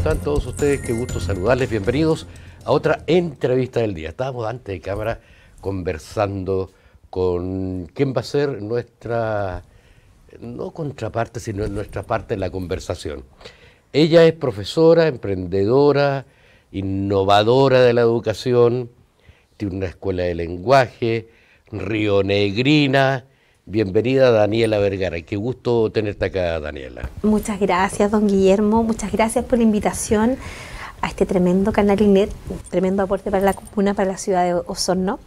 están todos ustedes? Qué gusto saludarles. Bienvenidos a otra entrevista del día. Estábamos antes de cámara conversando con quien va a ser nuestra, no contraparte, sino nuestra parte de la conversación. Ella es profesora, emprendedora, innovadora de la educación, tiene una escuela de lenguaje, rionegrina, Bienvenida Daniela Vergara, qué gusto tenerte acá Daniela. Muchas gracias don Guillermo, muchas gracias por la invitación a este tremendo canal INET, tremendo aporte para la comuna, para la ciudad de Osorno.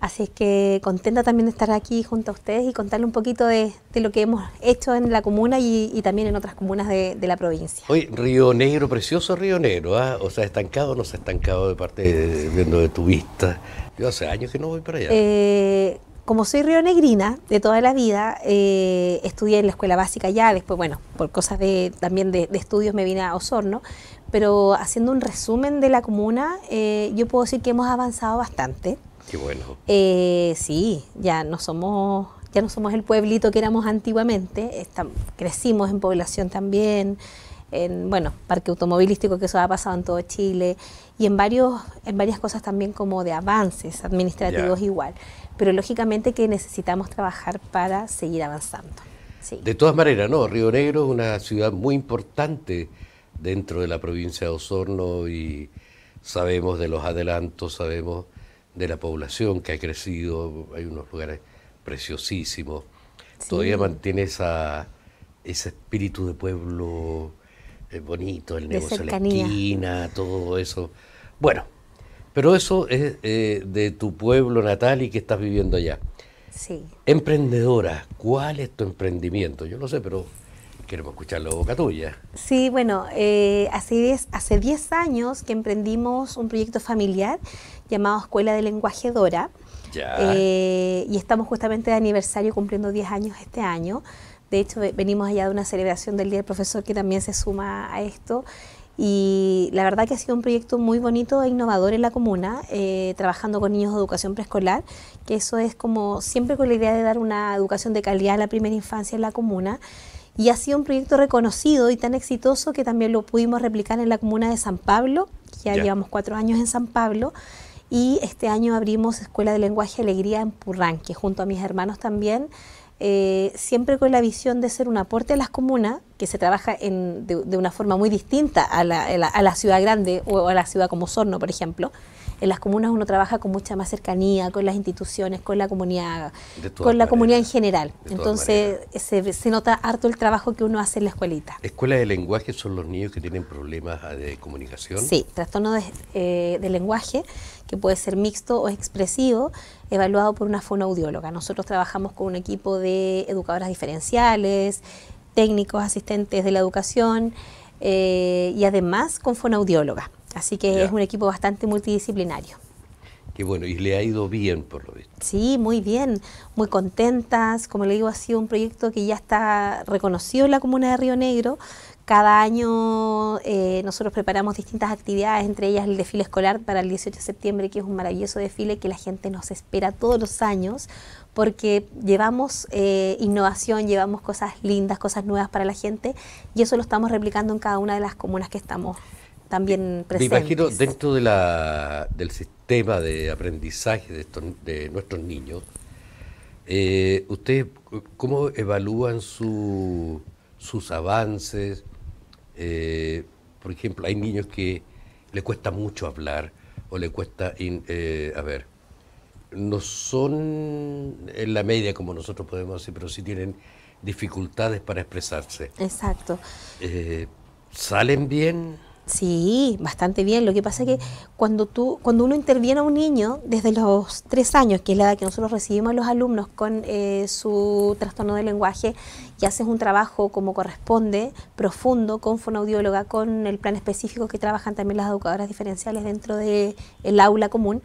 Así es que contenta también de estar aquí junto a ustedes y contarle un poquito de, lo que hemos hecho en la comuna y, también en otras comunas de, la provincia. Hoy, Río Negro, precioso Río Negro, ¿ah? o sea, estancado o no se ha estancado de parte viendo de tu vista. Yo hace años que no voy para allá. Eh, como soy rionegrina de toda la vida, eh, estudié en la escuela básica ya, después, bueno, por cosas de, también de, estudios me vine a Osorno, pero haciendo un resumen de la comuna, eh, yo puedo decir que hemos avanzado bastante. Qué bueno. Eh, sí, ya no somos ya no somos el pueblito que éramos antiguamente, crecimos en población también, en bueno, parque automovilístico que eso ha pasado en todo Chile y en varios en varias cosas también como de avances administrativos igual pero lógicamente que necesitamos trabajar para seguir avanzando. De todas maneras, no, Río Negro es una ciudad muy importante dentro de la provincia de Osorno y sabemos de los adelantos, sabemos de la población que ha crecido, hay unos lugares preciosísimos. Todavía mantiene esa, ese espíritu de pueblo eh, bonito, el negocio de la esquina, todo eso. Bueno, pero eso es eh, de tu pueblo natal y que estás viviendo allá. Sí. Emprendedora, ¿cuál es tu emprendimiento? Yo no sé, pero queremos escucharlo la boca tuya. Sí, bueno, eh, hace 10 años que emprendimos un proyecto familiar llamado Escuela de Lenguaje Dora. Ya. Eh, y estamos justamente de aniversario cumpliendo 10 años este año. De hecho, venimos allá de una celebración del Día del Profesor que también se suma a esto. Y la verdad que ha sido un proyecto muy bonito e innovador en la comuna, eh, trabajando con niños de educación preescolar, que eso es como siempre con la idea de dar una educación de calidad a la primera infancia en la comuna. Y ha sido un proyecto reconocido y tan exitoso que también lo pudimos replicar en la comuna de San Pablo, ya llevamos cuatro años en San Pablo. Y este año abrimos Escuela de Lenguaje y Alegría en Purranque, junto a mis hermanos también. Eh, siempre con la visión de ser un aporte a las comunas, que se trabaja de, una forma muy distinta a la, a a la ciudad grande o a la ciudad como Sorno, por ejemplo. En las comunas uno trabaja con mucha más cercanía, con las instituciones, con la comunidad, con la comunidad en general. Entonces se, nota harto el trabajo que uno hace en la escuelita. ¿Escuelas de lenguaje son los niños que tienen problemas ah, de comunicación? Sí, trastorno eh, de, lenguaje que puede ser mixto o expresivo, evaluado por una fonoaudióloga. Nosotros trabajamos con un equipo de educadoras diferenciales, técnicos, asistentes de la educación eh, y además con fonoaudióloga. Así que es un equipo bastante multidisciplinario. Qué bueno, y le ha ido bien por lo visto. Sí, muy bien, muy contentas. Como le digo, ha sido un proyecto que ya está reconocido en la comuna de Río Negro. Cada año eh, nosotros preparamos distintas actividades, entre ellas el desfile escolar para el 18 de septiembre, que es un maravilloso desfile que la gente nos espera todos los años, porque llevamos eh, innovación, llevamos cosas lindas, cosas nuevas para la gente, y eso lo estamos replicando en cada una de las comunas que estamos también presentes. Me imagino dentro del sistema de aprendizaje de, nuestros niños, eh, ¿ustedes cómo evalúan su, sus avances? Eh, por ejemplo, hay niños que le cuesta mucho hablar o le cuesta, eh, a ver, no son en la media como nosotros podemos decir, pero sí tienen dificultades para expresarse. Exacto. ¿Salen bien? Sí, bastante bien. Lo que pasa es que cuando, tú, cuando uno interviene a un niño desde los tres años, que es la edad que nosotros recibimos a los alumnos con eh, su trastorno de lenguaje y haces un trabajo como corresponde, profundo, con fonoaudióloga, con el plan específico que trabajan también las educadoras diferenciales dentro del el aula común,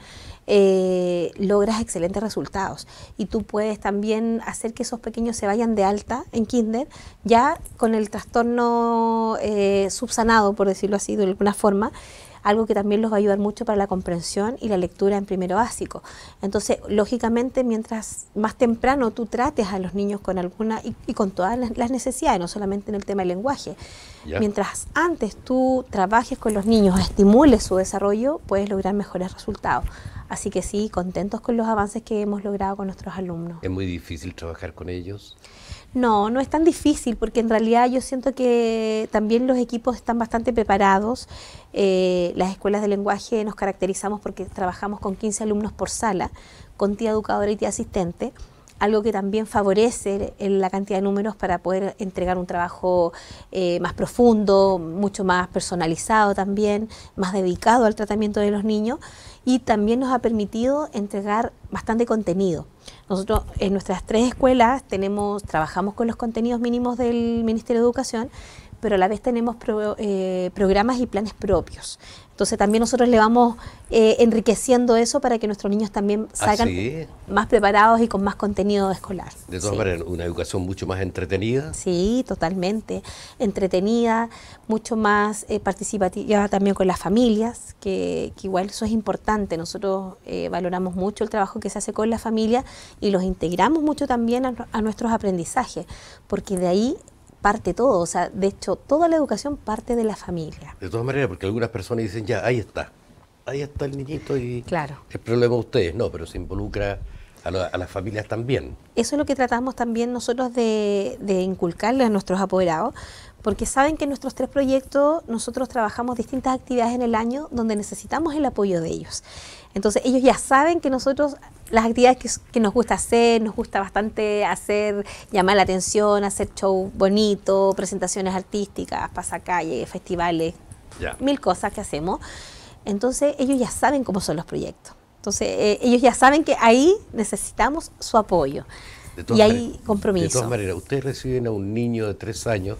eh, logras excelentes resultados. Y tú puedes también hacer que esos pequeños se vayan de alta en kinder, ya con el trastorno eh, subsanado, por decirlo así, de alguna forma, algo que también los va a ayudar mucho para la comprensión y la lectura en primero básico. Entonces, lógicamente, mientras más temprano tú trates a los niños con alguna y, con todas las, necesidades, no solamente en el tema del lenguaje, mientras antes tú trabajes con los niños, estimules su desarrollo, puedes lograr mejores resultados. Así que sí, contentos con los avances que hemos logrado con nuestros alumnos. ¿Es muy difícil trabajar con ellos? No, no es tan difícil porque en realidad yo siento que también los equipos están bastante preparados. Eh, las escuelas de lenguaje nos caracterizamos porque trabajamos con 15 alumnos por sala, con tía educadora y tía asistente, algo que también favorece la cantidad de números para poder entregar un trabajo eh, más profundo, mucho más personalizado también, más dedicado al tratamiento de los niños y también nos ha permitido entregar bastante contenido. Nosotros en nuestras tres escuelas trabajamos con los contenidos mínimos del Ministerio de Educación, pero a la vez tenemos eh, programas y planes propios. Entonces también nosotros le vamos eh, enriqueciendo eso para que nuestros niños también ah, salgan más preparados y con más contenido escolar. De todas maneras, una educación mucho más entretenida. Sí, totalmente. Entretenida, mucho más eh, participativa también con las familias, que, igual eso es importante. Nosotros eh, valoramos mucho el trabajo que se hace con las familias y los integramos mucho también a nuestros aprendizajes, porque de ahí parte todo, o sea, de hecho, toda la educación parte de la familia. De todas maneras, porque algunas personas dicen, ya, ahí está, ahí está el niñito y claro. el problema de ustedes, no, pero se involucra a, las familias también. Eso es lo que tratamos también nosotros de, de a nuestros apoderados, porque saben que en nuestros tres proyectos nosotros trabajamos distintas actividades en el año donde necesitamos el apoyo de ellos. Entonces ellos ya saben que nosotros las actividades que, nos gusta hacer, nos gusta bastante hacer, llamar la atención, hacer show bonito, presentaciones artísticas, pasacalles, festivales, mil cosas que hacemos. Entonces ellos ya saben cómo son los proyectos. Entonces eh, ellos ya saben que ahí necesitamos su apoyo y hay compromiso. De todas maneras, ustedes reciben a un niño de tres años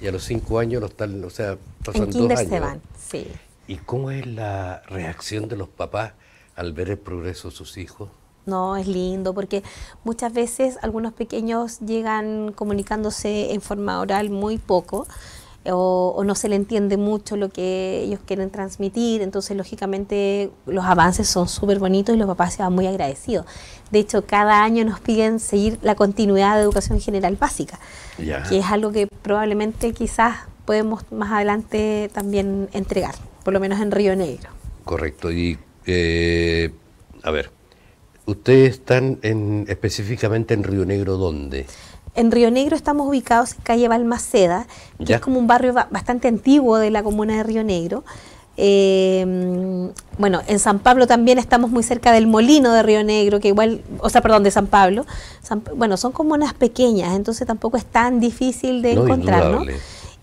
y a los cinco años lo están, o sea, pasan dos años. se van, sí. ¿Y cómo es la reacción de los papás al ver el progreso de sus hijos? No, es lindo porque muchas veces algunos pequeños llegan comunicándose en forma oral muy poco eh, o, no se le entiende mucho lo que ellos quieren transmitir, entonces lógicamente los avances son súper bonitos y los papás se van muy agradecidos. De hecho, cada año nos piden seguir la continuidad de educación general básica, que es algo que probablemente quizás podemos más adelante también entregar, por lo menos en Río Negro. Correcto, y eh, a ver, ¿Ustedes están en, específicamente en Río Negro dónde? En Río Negro estamos ubicados en calle Balmaceda, que es como un barrio bastante antiguo de la comuna de Río Negro. Em, bueno, en San Pablo también estamos muy cerca del Molino de Río Negro, que igual, o sea, perdón, de San Pablo. bueno, son comunas pequeñas, entonces tampoco es tan difícil de encontrar, ¿no?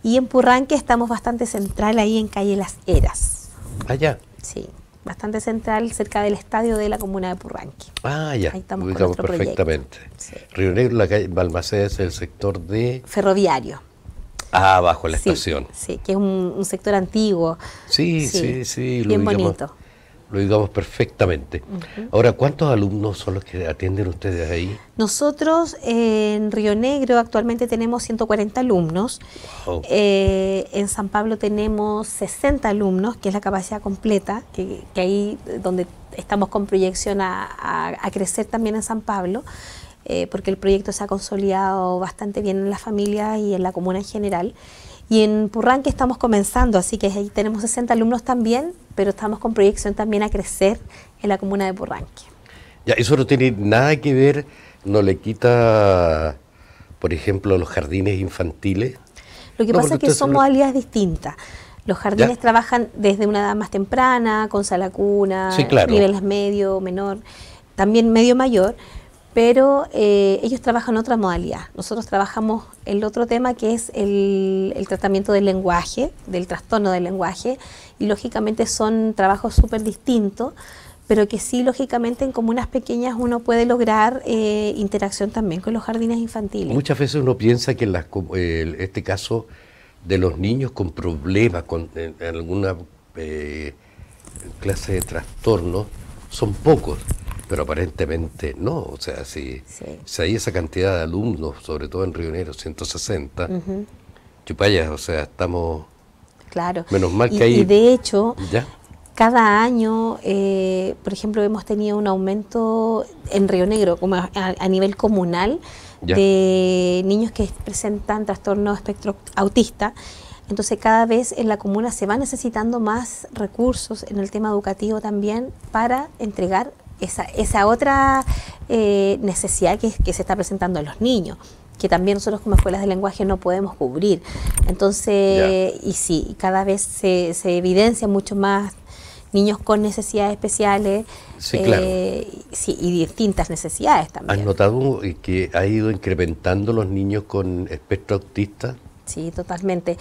Y en Purranque estamos bastante central ahí en calle Las Heras. Allá. Sí bastante central, cerca del estadio de la comuna de Purranqui. Ah, ya. Ahí estamos Ubicamos perfectamente. Río Negro, la calle Balmaceda es el sector de... Ferroviario. Ah, bajo la estación. Sí, que es un, sector antiguo. Sí, sí, sí. bien bonito lo digamos perfectamente. Ahora, ¿cuántos alumnos son los que atienden ustedes ahí? Nosotros en Río Negro actualmente tenemos 140 alumnos, eh, en San Pablo tenemos 60 alumnos, que es la capacidad completa, que, ahí eh, donde estamos con proyección a, crecer también en San Pablo. Eh, porque el proyecto se ha consolidado bastante bien en las familias y en la comuna en general. Y en Purranque estamos comenzando, así que ahí tenemos 60 alumnos también, pero estamos con proyección también a crecer en la comuna de Purranque. Ya, eso no tiene nada que ver, no le quita, por ejemplo, los jardines infantiles. Lo que pasa es que son alias modalidades distintas. Los jardines trabajan desde una edad más temprana, con sala cuna, niveles medio, menor, también medio mayor, pero eh, ellos trabajan otra modalidad. Nosotros trabajamos el otro tema que es el, tratamiento del lenguaje, del trastorno del lenguaje, y lógicamente son trabajos súper distintos, pero que sí, lógicamente, en comunas pequeñas uno puede lograr eh, interacción también con los jardines infantiles. Muchas veces uno piensa que en este caso de los niños con problemas, con alguna eh, clase de trastorno, son pocos pero aparentemente no, o sea, si, si hay esa cantidad de alumnos, sobre todo en Río Negro, 160, Chupaya, o sea, estamos... Claro. Menos mal que hay... Y de hecho, cada año, eh, por ejemplo, hemos tenido un aumento en Río Negro, como a, nivel comunal, de niños que presentan trastorno espectro autista. Entonces cada vez en la comuna se va necesitando más recursos en el tema educativo también para entregar esa, otra eh, necesidad que, se está presentando en los niños que también nosotros como escuelas de lenguaje no podemos cubrir. Entonces, y sí, cada vez se, se evidencia mucho más niños con necesidades especiales eh, y distintas necesidades también. ¿Has notado que ha ido incrementando los niños con espectro autista? Sí, totalmente.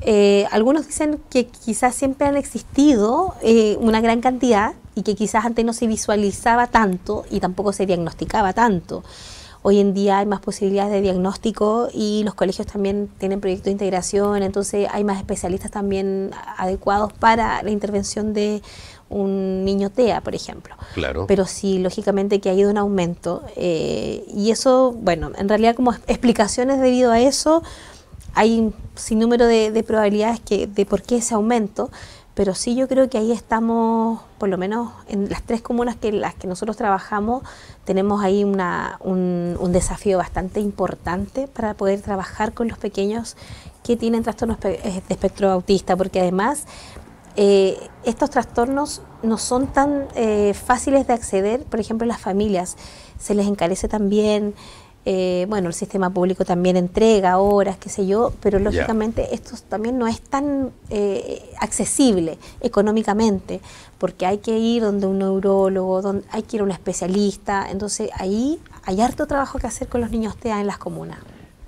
Eh, algunos dicen que quizás siempre han existido una gran cantidad, y que quizás antes no se visualizaba tanto y tampoco se diagnosticaba tanto. Hoy en día hay más posibilidades de diagnóstico y los colegios también tienen proyectos de integración, entonces hay más especialistas también adecuados para la intervención de un niño TEA, por ejemplo. Claro. Pero sí, lógicamente que ha ido un aumento. Eh, y eso, bueno, en realidad como explicaciones debido a eso, hay sin número de, de probabilidades que, de por qué ese aumento, pero sí yo creo que ahí estamos, por lo menos en las tres comunas que las que nosotros trabajamos, tenemos ahí un, desafío bastante importante para poder trabajar con los pequeños que tienen trastornos eh, de espectro autista, porque además eh, estos trastornos no son tan eh, fáciles de acceder, por ejemplo, las familias, se les encarece también eh, bueno, el sistema público también entrega horas, qué sé yo, pero lógicamente esto también no es tan eh, accesible económicamente, porque hay que ir donde un neurólogo, donde hay que ir a un especialista, entonces ahí hay harto trabajo que hacer con los niños TEA en las comunas.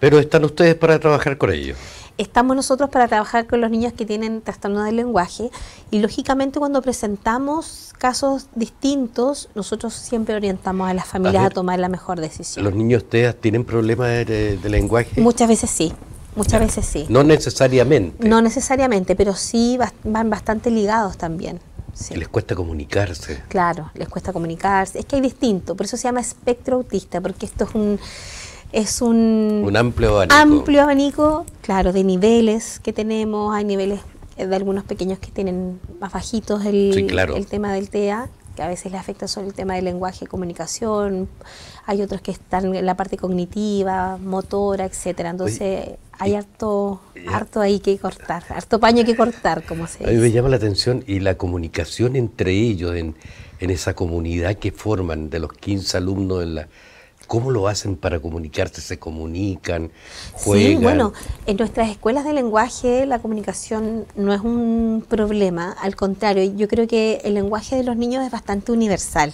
Pero están ustedes para trabajar con ellos estamos nosotros para trabajar con los niños que tienen trastorno del lenguaje y lógicamente cuando presentamos casos distintos, nosotros siempre orientamos a las familias a, tomar la mejor decisión. ¿Los niños TEA tienen problemas de, lenguaje? Muchas veces sí. Muchas veces sí. No necesariamente. No necesariamente, pero sí van bastante ligados también. Les cuesta comunicarse. Claro, les cuesta comunicarse. Es que hay distinto, por eso se llama espectro autista, porque esto es un es un, amplio, abanico. claro, de niveles que tenemos, hay niveles eh, de algunos pequeños que tienen más bajitos el, tema del TEA, que a veces le afecta solo el tema del lenguaje, comunicación, hay otros que están en la parte cognitiva, motora, etcétera. Entonces hay harto, harto ahí que cortar, harto paño que cortar, como se dice. A mí me llama la atención y la comunicación entre ellos en esa comunidad que forman de los 15 alumnos en la ¿Cómo lo hacen para comunicarse? ¿Se comunican? ¿Juegan? Sí, bueno, en nuestras escuelas de lenguaje la comunicación no es un problema, al contrario, yo creo que el lenguaje de los niños es bastante universal.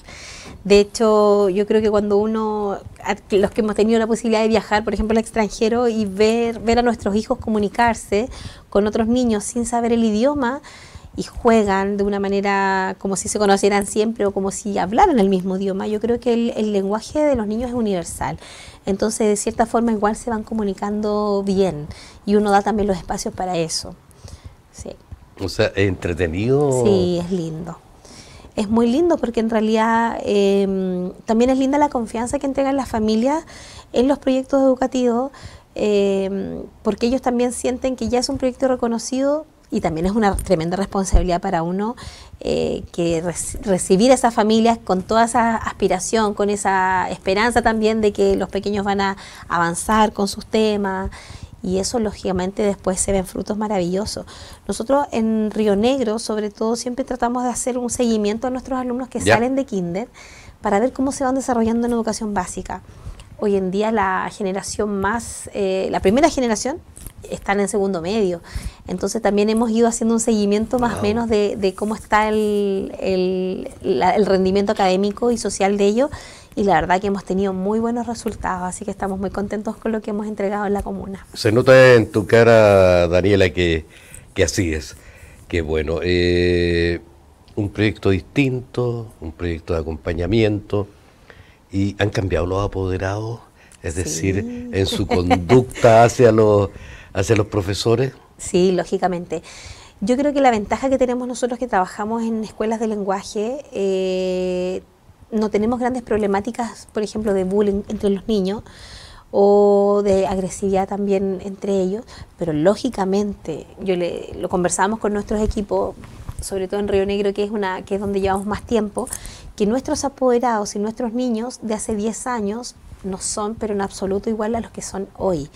De hecho, yo creo que cuando uno, los que hemos tenido la posibilidad de viajar, por ejemplo, al extranjero y ver, ver a nuestros hijos comunicarse con otros niños sin saber el idioma, y juegan de una manera como si se conocieran siempre o como si hablaran el mismo idioma. Yo creo que el, lenguaje de los niños es universal. Entonces, de cierta forma, igual se van comunicando bien y uno da también los espacios para eso. Sí. O sea, entretenido. Sí, es lindo. Es muy lindo porque en realidad em, también es linda la confianza que entregan las familias en los proyectos educativos, em, porque ellos también sienten que ya es un proyecto reconocido y también es una tremenda responsabilidad para uno eh, que recibir a esas familias con toda esa aspiración, con esa esperanza también de que los pequeños van a avanzar con sus temas y eso lógicamente después se ven frutos maravillosos. Nosotros en Río Negro, sobre todo, siempre tratamos de hacer un seguimiento a nuestros alumnos que salen de kinder para ver cómo se van desarrollando en educación básica hoy en día la generación más, eh, la primera generación, están en segundo medio. Entonces también hemos ido haciendo un seguimiento más o menos de, cómo está el, rendimiento académico y social de ellos y la verdad que hemos tenido muy buenos resultados, así que estamos muy contentos con lo que hemos entregado en la comuna. Se nota en tu cara, Daniela, que, así es, que bueno, eh, un proyecto distinto, un proyecto de acompañamiento y han cambiado los apoderados, es decir, en su conducta hacia los, hacia los profesores. Sí, lógicamente. Yo creo que la ventaja que tenemos nosotros que trabajamos en escuelas de lenguaje, eh, no tenemos grandes problemáticas, por ejemplo, de bullying entre los niños o de agresividad también entre ellos, pero lógicamente, yo lo conversábamos con nuestros equipos, sobre todo en Río Negro, que es, una, que es donde llevamos más tiempo, que nuestros apoderados y nuestros niños de hace 10 años no son, pero en absoluto igual a los que son hoy.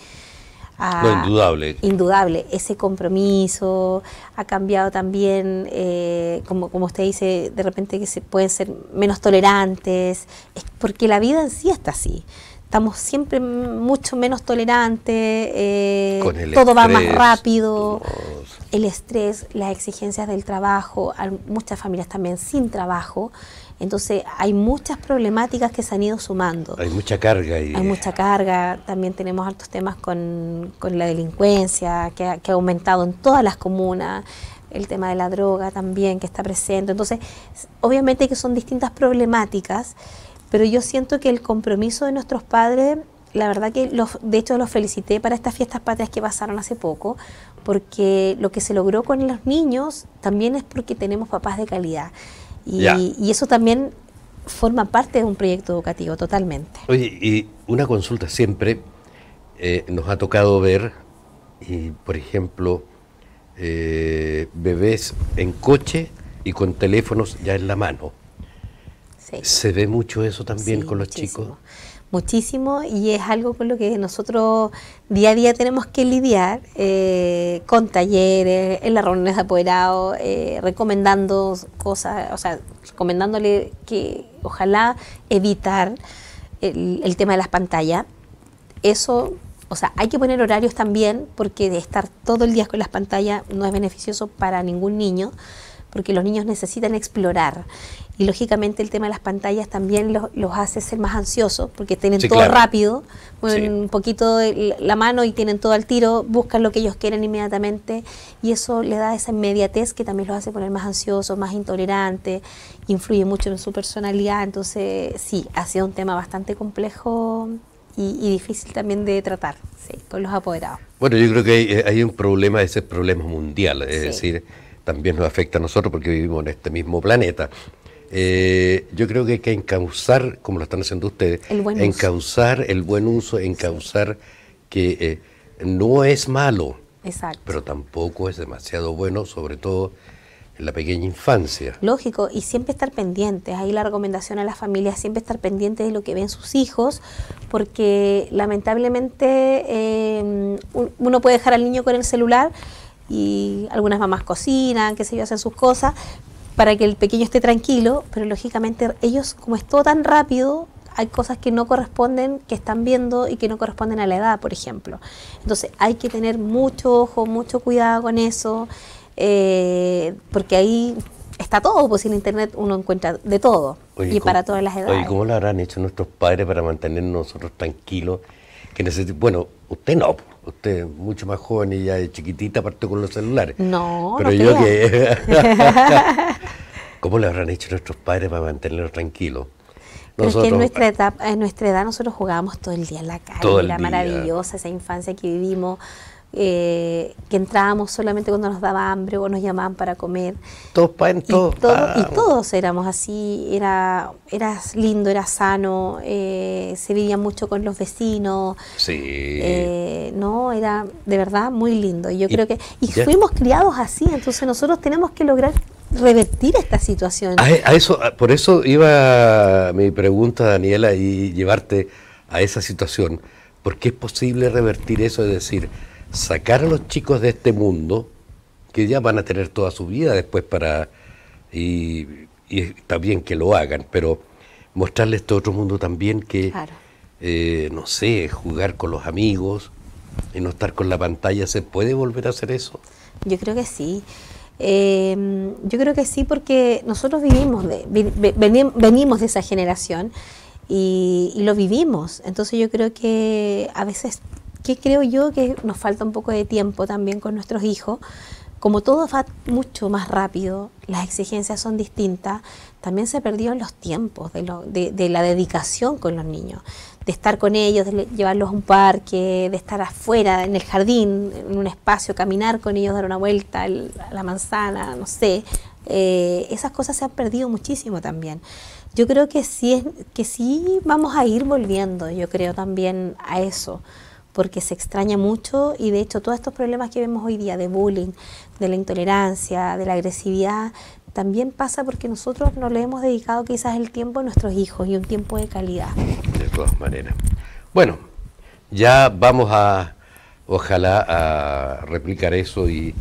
Lo indudable. Indudable. Ese compromiso ha cambiado también, eh, como, como usted dice, de repente que se pueden ser menos tolerantes, es porque la vida en sí está así. Estamos siempre mucho menos tolerantes, eh, todo va más rápido, el estrés, las exigencias del trabajo, muchas familias también sin trabajo. Entonces hay muchas problemáticas que se han ido sumando. Hay mucha carga. Y... Hay mucha carga. También tenemos altos temas con, la delincuencia, que ha, aumentado en todas las comunas el tema de la droga también que está presente. Entonces, obviamente que son distintas problemáticas, pero yo siento que el compromiso de nuestros padres, la verdad que los, de hecho los felicité para estas fiestas patrias que pasaron hace poco, porque lo que se logró con los niños también es porque tenemos papás de calidad. Y, eso también forma parte de un proyecto educativo, totalmente. Oye, y una consulta siempre eh, nos ha tocado ver, y, por ejemplo, eh, bebés en coche y con teléfonos ya en la mano. ¿Se ve mucho eso también con los chicos? muchísimo y es algo con lo que nosotros día a día tenemos que lidiar eh, con talleres, en las reuniones de apoderados, eh, recomendando cosas, o sea, recomendándole que ojalá evitar el, tema de las pantallas. Eso, o sea, hay que poner horarios también porque de estar todo el día con las pantallas no es beneficioso para ningún niño porque los niños necesitan explorar. Y lógicamente el tema de las pantallas también los, hace ser más ansiosos, porque tienen todo rápido, mueven un poquito la mano y tienen todo al tiro, buscan lo que ellos quieren inmediatamente, y eso le da esa inmediatez que también los hace poner más ansiosos, más intolerantes, influye mucho en su personalidad. Entonces, sí, ha sido un tema bastante complejo y, difícil también de tratar con los apoderados. Bueno, yo creo que hay, eh, un problema, ese problema mundial, es decir, también nos afecta a nosotros porque vivimos en este mismo planeta. Eh, yo creo que hay que encauzar, como lo están haciendo ustedes, encauzar el buen uso, encauzar que eh, no es malo, pero tampoco es demasiado bueno, sobre todo en la pequeña infancia. Lógico, y siempre estar pendientes. Ahí la recomendación a las familias, siempre estar pendientes de lo que ven sus hijos, porque lamentablemente eh, uno puede dejar al niño con el celular, y algunas mamás cocinan, que sé yo, hacen sus cosas para que el pequeño esté tranquilo, pero lógicamente ellos, como es todo tan rápido, hay cosas que no corresponden, que están viendo y que no corresponden a la edad, por ejemplo. Entonces hay que tener mucho ojo, mucho cuidado con eso, eh, porque ahí está todo, pues en Internet uno encuentra de todo y para todas las edades. Oye, ¿cómo lo habrán hecho nuestros padres para mantenernos tranquilos? Que bueno, usted no, pues usted mucho más joven y ya de chiquitita partió con los celulares. No, pero yo que ¿Cómo le habrán hecho nuestros padres para mantenerlos tranquilos? Pero es que en nuestra, ah, etapa, en nuestra edad nosotros jugábamos todo el día en la calle, la maravillosa esa infancia que vivimos. Eh, que entrábamos solamente cuando nos daba hambre o nos llamaban para comer. Todos pan, y, todos éramos así, era, era lindo, era sano, eh, se vivía mucho con los vecinos. Sí. Eh, no, era de verdad muy lindo. Yo y, creo que, y fuimos criados así, entonces nosotros tenemos que lograr revertir esta situación. A, eso, por eso iba mi pregunta, Daniela, y llevarte a esa situación, porque es posible revertir eso, es decir, sacar a los chicos de este mundo que ya van a tener toda su vida después para... Y, está bien que lo hagan, pero mostrarles este otro mundo también que, eh, no sé, jugar con los amigos y no estar con la pantalla, ¿se puede volver a hacer eso? Yo creo que sí. Em, yo creo que sí porque nosotros vivimos de, venimos de esa generación y lo vivimos. Entonces yo creo que a veces creo yo que nos falta un poco de tiempo también con nuestros hijos? Como todo va mucho más rápido, las exigencias son distintas, también se perdieron los tiempos de, la dedicación con los niños, de estar con ellos, de llevarlos a un parque, de estar afuera, en el jardín, en un espacio, caminar con ellos, dar una vuelta a la manzana, no sé. Eh, esas cosas se han perdido muchísimo también yo creo que sí, que sí vamos a ir volviendo, yo creo también a eso porque se extraña mucho y de hecho todos estos problemas que vemos hoy día de bullying, de la intolerancia, de la agresividad, también pasa porque nosotros no le hemos dedicado quizás el tiempo a nuestros hijos y un tiempo de calidad. De todas maneras. Bueno, ya vamos a, ojalá, a replicar eso y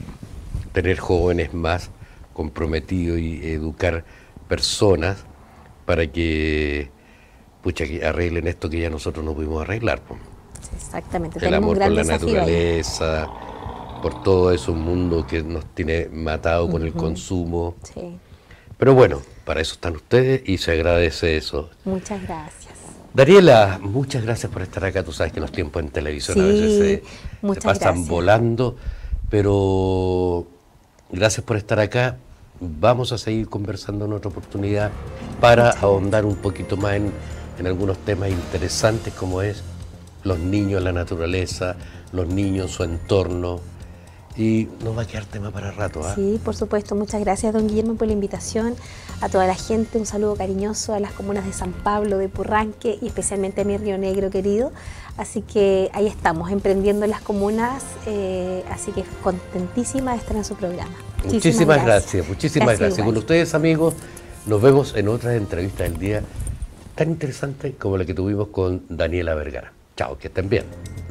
tener jóvenes más comprometidos y educar personas para que, pucha, arreglen esto que ya nosotros no pudimos arreglar. Exactamente. El amor por la naturaleza, por todo ese un mundo que nos tiene matado con el consumo. Pero bueno, para eso están ustedes y se agradece eso. Muchas gracias. Dariela, muchas gracias por estar acá. Tú sabes que los tiempos en televisión a veces se, pasan volando, pero gracias por estar acá. Vamos a seguir conversando en otra oportunidad para ahondar un poquito más en, en algunos temas interesantes como es los niños, la naturaleza, los niños, su entorno. Y nos va a quedar tema para rato. ¿ah? Sí, por supuesto. Muchas gracias, don Guillermo, por la invitación. A toda la gente, un saludo cariñoso a las comunas de San Pablo, de Purranque y especialmente a mi Río Negro querido. Así que ahí estamos, emprendiendo en las comunas. Eh, así que contentísima de estar en su programa. Muchísimas, gracias. muchísimas gracias. Con ustedes, amigos, nos vemos en otras entrevistas del día tan interesante como la que tuvimos con Daniela Vergara. Chao, que estén bien.